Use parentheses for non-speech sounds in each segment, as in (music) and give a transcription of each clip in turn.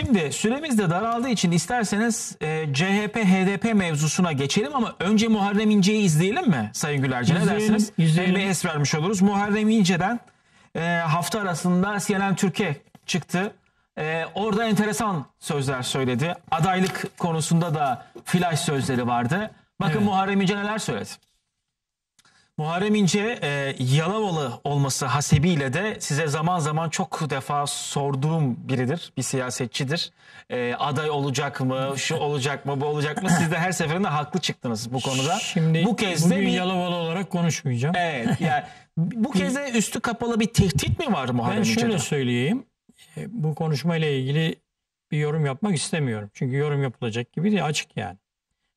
Şimdi süremiz de daraldığı için isterseniz e, CHP-HDP mevzusuna geçelim ama önce Muharrem İnce'yi izleyelim mi Sayın Gülerce? Ne dersiniz? Izleyelim. Hem es vermiş oluruz. Muharrem İnce'den e, hafta arasında CNN Türkiye çıktı. E, orada enteresan sözler söyledi. Adaylık konusunda da flash sözleri vardı. Bakın evet. Muharrem İnce neler söyledi. Muharrem İnce e, Yalavalı olması hasebiyle de size zaman zaman çok defa sorduğum biridir. Bir siyasetçidir. E, aday olacak mı, şu olacak mı, bu olacak mı? Siz de her seferinde haklı çıktınız bu konuda. Şimdi bu kez de bir... Yalavalı olarak konuşmayacağım. Evet yani bu kez de üstü kapalı bir tehdit mi var Muharrem İnce'de? Ben şöyle söyleyeyim. E, bu konuşmayla ilgili bir yorum yapmak istemiyorum. Çünkü yorum yapılacak gibi de açık yani.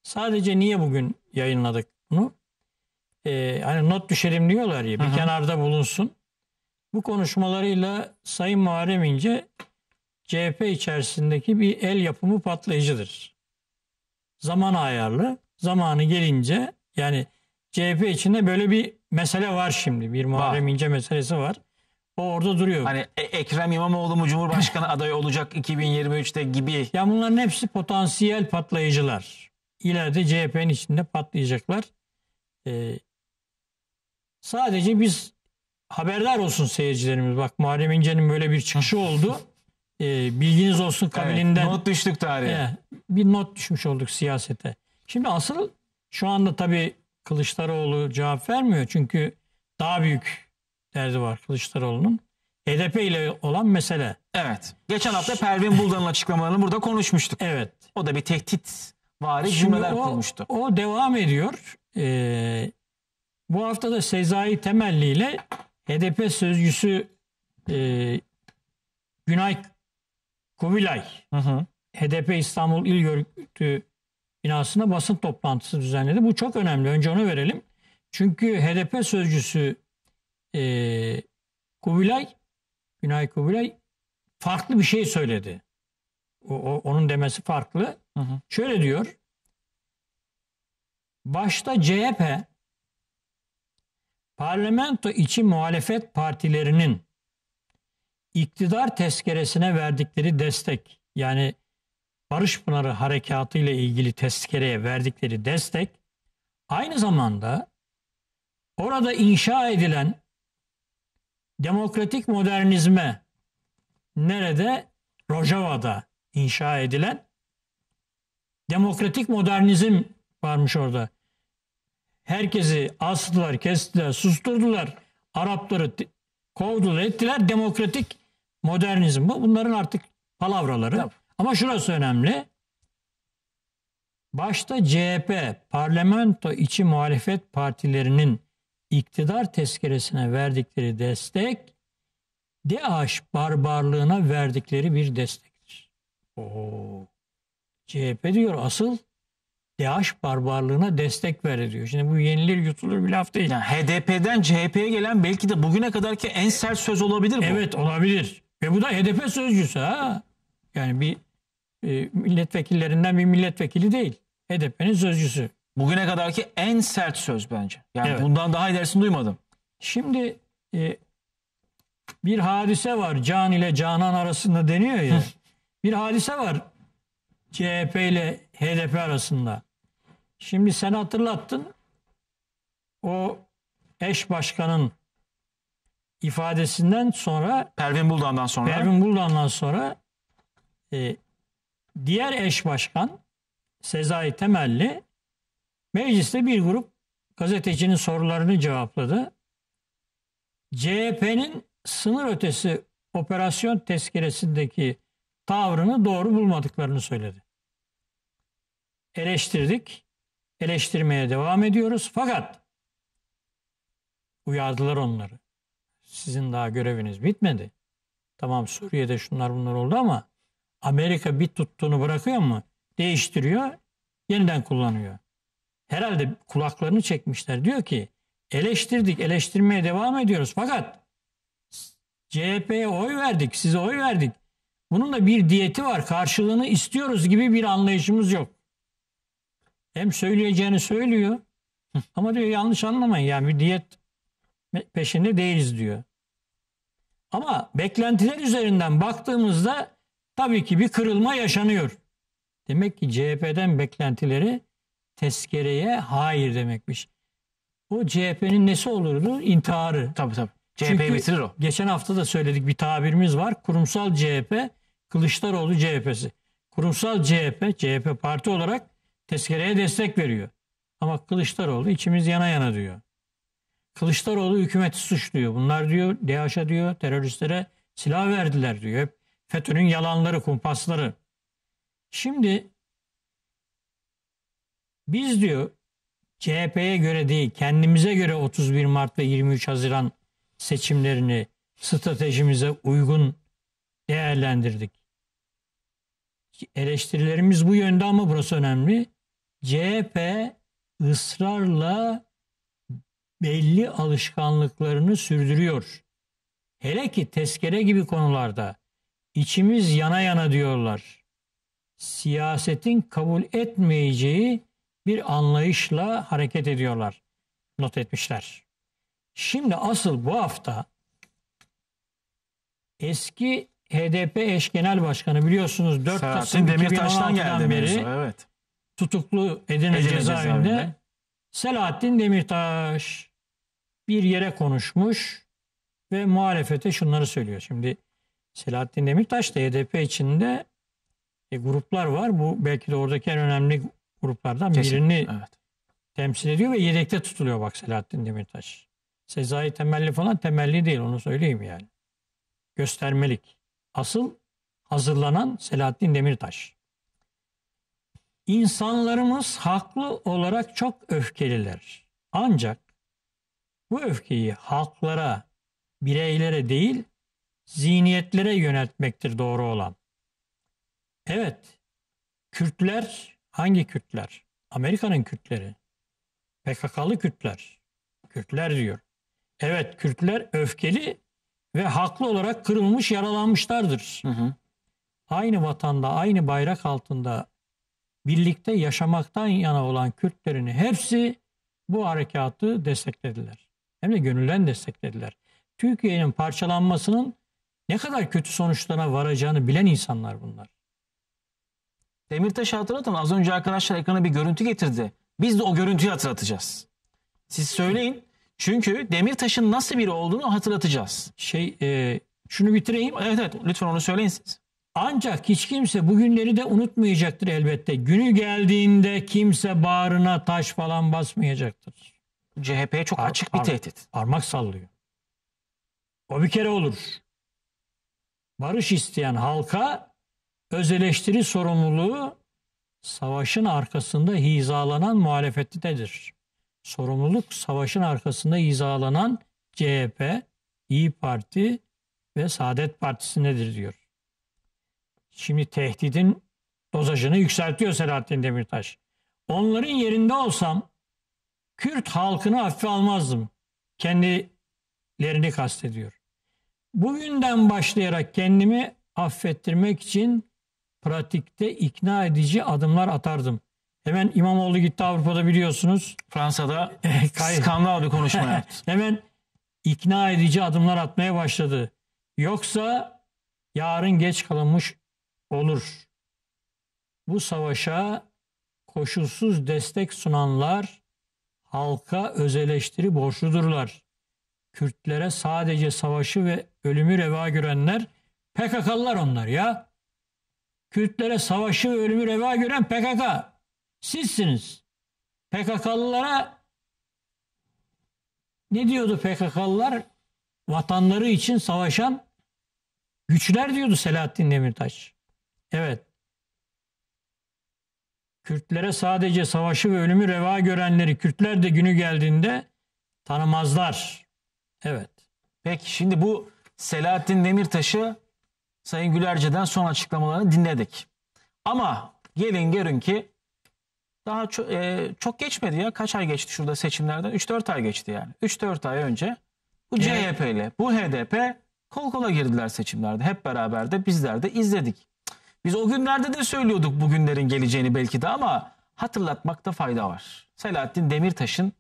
Sadece niye bugün yayınladık bunu? e, hani not düşerim diyorlar ya bir Aha. kenarda bulunsun. Bu konuşmalarıyla Sayın Muharrem İnce CHP içerisindeki bir el yapımı patlayıcıdır. Zaman ayarlı, zamanı gelince yani CHP içinde böyle bir mesele var şimdi. Bir Muharrem var. İnce meselesi var. O orada duruyor. Hani e, Ekrem İmamoğlu mu Cumhurbaşkanı (laughs) adayı olacak 2023'te gibi. Ya bunların hepsi potansiyel patlayıcılar. İleride CHP'nin içinde patlayacaklar. Ee, Sadece biz haberdar olsun seyircilerimiz. Bak Muharrem İnce'nin böyle bir çıkışı oldu. E, bilginiz olsun kabilinden. Evet, not düştük tarihe. E, bir not düşmüş olduk siyasete. Şimdi asıl şu anda tabii Kılıçdaroğlu cevap vermiyor. Çünkü daha büyük derdi var Kılıçdaroğlu'nun. HDP ile olan mesele. Evet. Geçen hafta Pervin Buldan'ın açıklamalarını burada konuşmuştuk. Evet. O da bir tehdit vari cümleler o, kurmuştu. O devam ediyor. Ee, bu hafta da Sezai Temelli ile HDP sözcüsü e, Günay Kuvilay hı hı. HDP İstanbul İl Örgütü binasında basın toplantısı düzenledi. Bu çok önemli. Önce onu verelim. Çünkü HDP sözcüsü e, Kuvilay Günay Kuvilay farklı bir şey söyledi. O, o, onun demesi farklı. Hı hı. Şöyle diyor. Başta CHP Parlamento içi muhalefet partilerinin iktidar tezkeresine verdikleri destek yani Barış Pınarı Harekatı ile ilgili tezkereye verdikleri destek aynı zamanda orada inşa edilen demokratik modernizme nerede? Rojava'da inşa edilen demokratik modernizm varmış orada. Herkesi astılar, kestiler, susturdular. Arapları kovdular, ettiler. Demokratik modernizm bu. Bunların artık palavraları. Tabii. Ama şurası önemli. Başta CHP, parlamento içi muhalefet partilerinin iktidar tezkeresine verdikleri destek, DAEŞ barbarlığına verdikleri bir destektir. Oo. CHP diyor asıl DAEŞ barbarlığına destek verir diyor. Şimdi bu yenilir yutulur bir laf değil. Yani HDP'den CHP'ye gelen belki de bugüne kadarki en sert söz olabilir bu. Evet olabilir. Ve bu da HDP sözcüsü ha. Yani bir e, milletvekillerinden bir milletvekili değil. HDP'nin sözcüsü. Bugüne kadarki en sert söz bence. Yani evet. bundan daha ilerisini duymadım. Şimdi e, bir hadise var Can ile Canan arasında deniyor ya. bir hadise var CHP ile HDP arasında. Şimdi sen hatırlattın. O eş başkanın ifadesinden sonra Pervin Buldan'dan sonra Pervin Buldan'dan sonra e, diğer eş başkan Sezai Temelli mecliste bir grup gazetecinin sorularını cevapladı. CHP'nin sınır ötesi operasyon tezkeresindeki tavrını doğru bulmadıklarını söyledi. Eleştirdik eleştirmeye devam ediyoruz. Fakat uyardılar onları. Sizin daha göreviniz bitmedi. Tamam Suriye'de şunlar bunlar oldu ama Amerika bir tuttuğunu bırakıyor mu? Değiştiriyor, yeniden kullanıyor. Herhalde kulaklarını çekmişler. Diyor ki eleştirdik, eleştirmeye devam ediyoruz. Fakat CHP'ye oy verdik, size oy verdik. Bunun da bir diyeti var, karşılığını istiyoruz gibi bir anlayışımız yok. Hem söyleyeceğini söylüyor (laughs) ama diyor yanlış anlamayın yani bir diyet peşinde değiliz diyor. Ama beklentiler üzerinden baktığımızda tabii ki bir kırılma yaşanıyor. Demek ki CHP'den beklentileri tezkereye hayır demekmiş. O CHP'nin nesi olurdu? İntiharı. Tabii tabii. CHP'yi bitirir o. Geçen hafta da söyledik bir tabirimiz var. Kurumsal CHP, Kılıçdaroğlu CHP'si. Kurumsal CHP, CHP parti olarak tezkereye destek veriyor. Ama Kılıçdaroğlu içimiz yana yana diyor. Kılıçdaroğlu hükümeti suçluyor. Bunlar diyor DAEŞ'e diyor teröristlere silah verdiler diyor. Hep FETÖ'nün yalanları, kumpasları. Şimdi biz diyor CHP'ye göre değil kendimize göre 31 Mart ve 23 Haziran seçimlerini stratejimize uygun değerlendirdik. Eleştirilerimiz bu yönde ama burası önemli. CHP ısrarla belli alışkanlıklarını sürdürüyor. Hele ki tezkere gibi konularda içimiz yana yana diyorlar. Siyasetin kabul etmeyeceği bir anlayışla hareket ediyorlar. Not etmişler. Şimdi asıl bu hafta eski HDP eş genel başkanı biliyorsunuz 4 Selahattin Kasım Demirtaş'tan geldi beri mevzu, evet tutuklu Edirne, Edirne cezaevinde, Selahattin Demirtaş bir yere konuşmuş ve muhalefete şunları söylüyor. Şimdi Selahattin Demirtaş da HDP e içinde e, gruplar var. Bu belki de oradaki en önemli gruplardan Kesinlikle, birini evet. temsil ediyor ve yedekte tutuluyor bak Selahattin Demirtaş. Sezai temelli falan temelli değil onu söyleyeyim yani. Göstermelik. Asıl hazırlanan Selahattin Demirtaş. İnsanlarımız haklı olarak çok öfkeliler. Ancak bu öfkeyi halklara, bireylere değil, zihniyetlere yöneltmektir doğru olan. Evet, Kürtler hangi Kürtler? Amerika'nın Kürtleri, PKK'lı Kürtler, Kürtler diyor. Evet, Kürtler öfkeli ve haklı olarak kırılmış, yaralanmışlardır. Hı hı. Aynı vatanda, aynı bayrak altında birlikte yaşamaktan yana olan Kürtlerin hepsi bu harekatı desteklediler. Hem de gönülden desteklediler. Türkiye'nin parçalanmasının ne kadar kötü sonuçlarına varacağını bilen insanlar bunlar. Demirtaş hatırlatın. Az önce arkadaşlar ekrana bir görüntü getirdi. Biz de o görüntüyü hatırlatacağız. Siz söyleyin. Çünkü Demirtaş'ın nasıl biri olduğunu hatırlatacağız. Şey, e, şunu bitireyim. Evet evet lütfen onu söyleyin siz. Ancak hiç kimse bugünleri de unutmayacaktır elbette. Günü geldiğinde kimse bağrına taş falan basmayacaktır. CHP'ye çok Ar- açık bir tehdit. Armak sallıyor. O bir kere olur. Barış isteyen halka öz eleştiri sorumluluğu savaşın arkasında hizalanan muhalefettedir. Sorumluluk savaşın arkasında hizalanan CHP, İyi Parti ve Saadet Partisi'ndedir diyor. Şimdi tehdidin dozajını yükseltiyor Selahattin Demirtaş. Onların yerinde olsam Kürt halkını hafife almazdım. Kendilerini kastediyor. Bugünden başlayarak kendimi affettirmek için pratikte ikna edici adımlar atardım. Hemen İmamoğlu gitti Avrupa'da biliyorsunuz. Fransa'da (laughs) skandal bir konuşma (laughs) yaptı. Hemen ikna edici adımlar atmaya başladı. Yoksa yarın geç kalınmış olur. Bu savaşa koşulsuz destek sunanlar halka öz eleştiri borçludurlar. Kürtlere sadece savaşı ve ölümü reva görenler PKK'lılar onlar ya. Kürtlere savaşı ve ölümü reva gören PKK. Sizsiniz. PKK'lılara ne diyordu PKK'lılar? Vatanları için savaşan güçler diyordu Selahattin Demirtaş. Evet. Kürtlere sadece savaşı ve ölümü reva görenleri Kürtler de günü geldiğinde tanımazlar. Evet. Peki şimdi bu Selahattin Demirtaş'ı Sayın Gülerce'den son açıklamalarını dinledik. Ama gelin görün ki daha çok, e, çok geçmedi ya. Kaç ay geçti şurada seçimlerden? 3-4 ay geçti yani. 3-4 ay önce bu CHP ile bu HDP kol kola girdiler seçimlerde. Hep beraber de bizler de izledik. Biz o günlerde de söylüyorduk bugünlerin geleceğini belki de ama hatırlatmakta fayda var. Selahattin Demirtaş'ın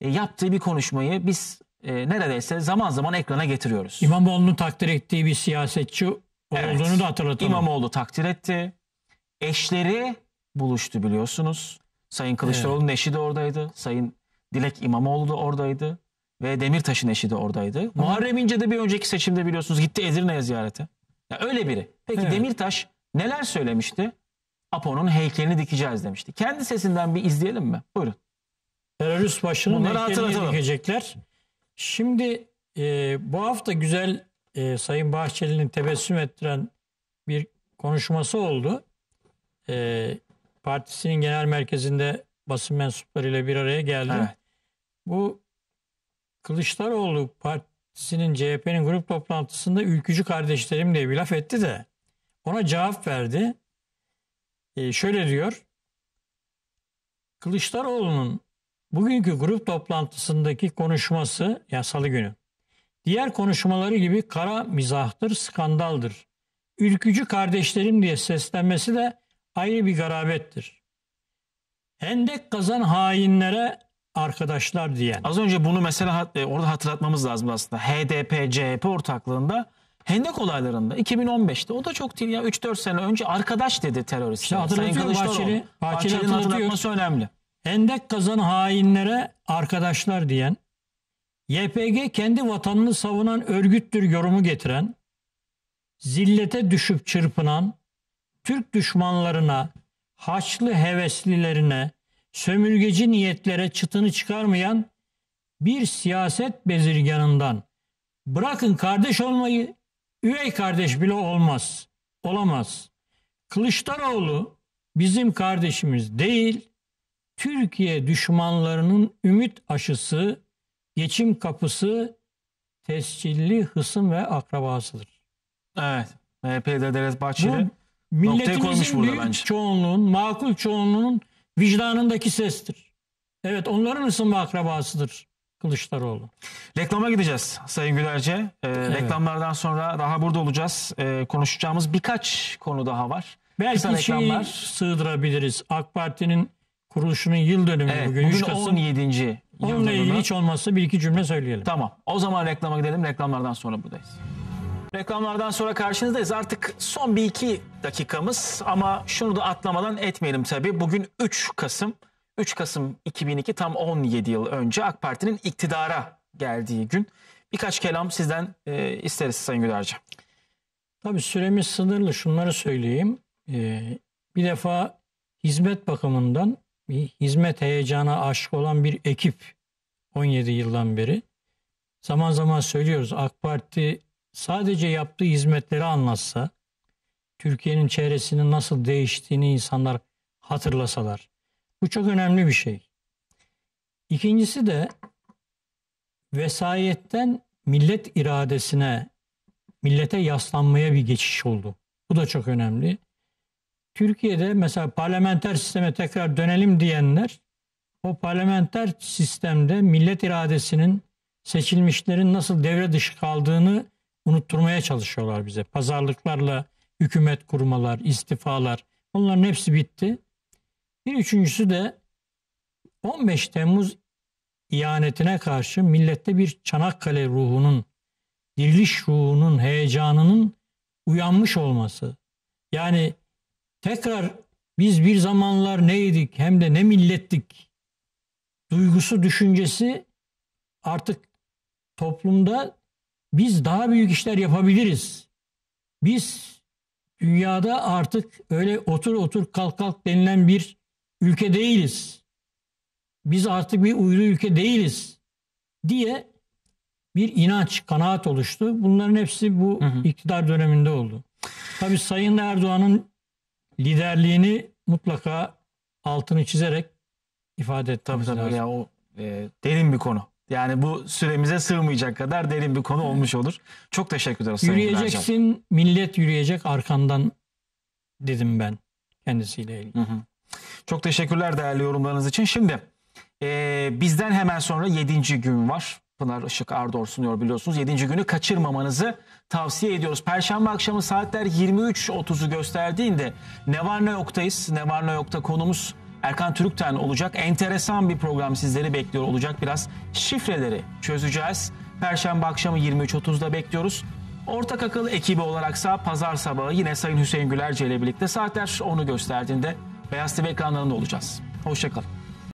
e, yaptığı bir konuşmayı biz e, neredeyse zaman zaman ekrana getiriyoruz. İmamoğlu'nun takdir ettiği bir siyasetçi evet. olduğunu da hatırlatalım. İmamoğlu takdir etti. Eşleri buluştu biliyorsunuz. Sayın Kılıçdaroğlu'nun evet. eşi de oradaydı. Sayın Dilek İmamoğlu da oradaydı. Ve Demirtaş'ın eşi de oradaydı. Hı. Muharrem İnce de bir önceki seçimde biliyorsunuz gitti Edirne'ye ziyarete. Ya öyle biri. Peki evet. Demirtaş Neler söylemişti? Apo'nun heykelini dikeceğiz demişti. Kendi sesinden bir izleyelim mi? Buyurun. Terörist başının Bunları heykelini dikecekler. Şimdi e, bu hafta güzel e, Sayın Bahçeli'nin tebessüm ettiren bir konuşması oldu. E, partisinin genel merkezinde basın mensuplarıyla bir araya geldi. Evet. Bu Kılıçdaroğlu partisinin CHP'nin grup toplantısında ülkücü kardeşlerim diye bir laf etti de ona cevap verdi. E, şöyle diyor. Kılıçdaroğlu'nun bugünkü grup toplantısındaki konuşması ya salı günü diğer konuşmaları gibi kara mizahtır, skandaldır. Ülkücü kardeşlerim diye seslenmesi de ayrı bir garabettir. Hendek kazan hainlere arkadaşlar diyen. Az önce bunu mesela e, orada hatırlatmamız lazım aslında. HDP, CHP ortaklığında Hendek olaylarında 2015'te o da çok değil ya 3-4 sene önce arkadaş dedi terörist. İşte hatırlatıyor Bahçeli. Bahçeli'nin Bahçeli hatırlatması önemli. Hendek kazan hainlere arkadaşlar diyen, YPG kendi vatanını savunan örgüttür yorumu getiren, zillete düşüp çırpınan, Türk düşmanlarına, haçlı heveslilerine, sömürgeci niyetlere çıtını çıkarmayan bir siyaset bezirganından bırakın kardeş olmayı Üvey kardeş bile olmaz. Olamaz. Kılıçdaroğlu bizim kardeşimiz değil, Türkiye düşmanlarının ümit aşısı, geçim kapısı, tescilli hısım ve akrabasıdır. Evet. MHP'de Devlet Bahçeli Bu, milletimizin koymuş burada büyük bence. çoğunluğun, makul çoğunluğun vicdanındaki sestir. Evet onların hısım akrabasıdır. Kılıçdaroğlu. Reklama gideceğiz Sayın Gülerce. Ee, evet. Reklamlardan sonra daha burada olacağız. Ee, konuşacağımız birkaç konu daha var. Belki Kısa şey reklamlar. sığdırabiliriz. AK Parti'nin kuruluşunun yıl dönümü evet, bugün. Bugün 17. Onunla ilgili hiç olmazsa bir iki cümle söyleyelim. Tamam. O zaman reklama gidelim. Reklamlardan sonra buradayız. Reklamlardan sonra karşınızdayız. Artık son bir iki dakikamız ama şunu da atlamadan etmeyelim tabii. Bugün 3 Kasım. 3 Kasım 2002 tam 17 yıl önce AK Parti'nin iktidara geldiği gün. Birkaç kelam sizden e, isteriz Sayın Gülerci. Tabii süremiz sınırlı şunları söyleyeyim. Ee, bir defa hizmet bakımından bir hizmet heyecana aşık olan bir ekip 17 yıldan beri. Zaman zaman söylüyoruz AK Parti sadece yaptığı hizmetleri anlatsa, Türkiye'nin çehresinin nasıl değiştiğini insanlar hatırlasalar, bu çok önemli bir şey. İkincisi de vesayetten millet iradesine, millete yaslanmaya bir geçiş oldu. Bu da çok önemli. Türkiye'de mesela parlamenter sisteme tekrar dönelim diyenler o parlamenter sistemde millet iradesinin seçilmişlerin nasıl devre dışı kaldığını unutturmaya çalışıyorlar bize. Pazarlıklarla hükümet kurmalar, istifalar bunların hepsi bitti. Bir üçüncüsü de 15 Temmuz ihanetine karşı millette bir Çanakkale ruhunun, diriliş ruhunun, heyecanının uyanmış olması. Yani tekrar biz bir zamanlar neydik hem de ne millettik duygusu, düşüncesi artık toplumda biz daha büyük işler yapabiliriz. Biz dünyada artık öyle otur otur kalk kalk denilen bir ülke değiliz. Biz artık bir uydu ülke değiliz diye bir inanç, kanaat oluştu. Bunların hepsi bu hı hı. iktidar döneminde oldu. Tabii Sayın Erdoğan'ın liderliğini mutlaka altını çizerek ifade etmemiz tabii, tabii Ya o e, derin bir konu. Yani bu süremize sığmayacak kadar derin bir konu evet. olmuş olur. Çok teşekkür ederim. Sayın Yürüyeceksin, Hocam. millet yürüyecek arkandan dedim ben kendisiyle ilgili. Hı hı. Çok teşekkürler değerli yorumlarınız için. Şimdi e, bizden hemen sonra 7. gün var. Pınar Işık Ardor sunuyor biliyorsunuz. 7. günü kaçırmamanızı tavsiye ediyoruz. Perşembe akşamı saatler 23.30'u gösterdiğinde ne var ne yoktayız. Ne var ne yokta konumuz Erkan Türkten olacak. Enteresan bir program sizleri bekliyor olacak. Biraz şifreleri çözeceğiz. Perşembe akşamı 23.30'da bekliyoruz. Ortak Akıl ekibi olaraksa pazar sabahı yine Sayın Hüseyin Gülerce ile birlikte saatler onu gösterdiğinde Beyaz TV ekranlarında olacağız. Hoşçakalın.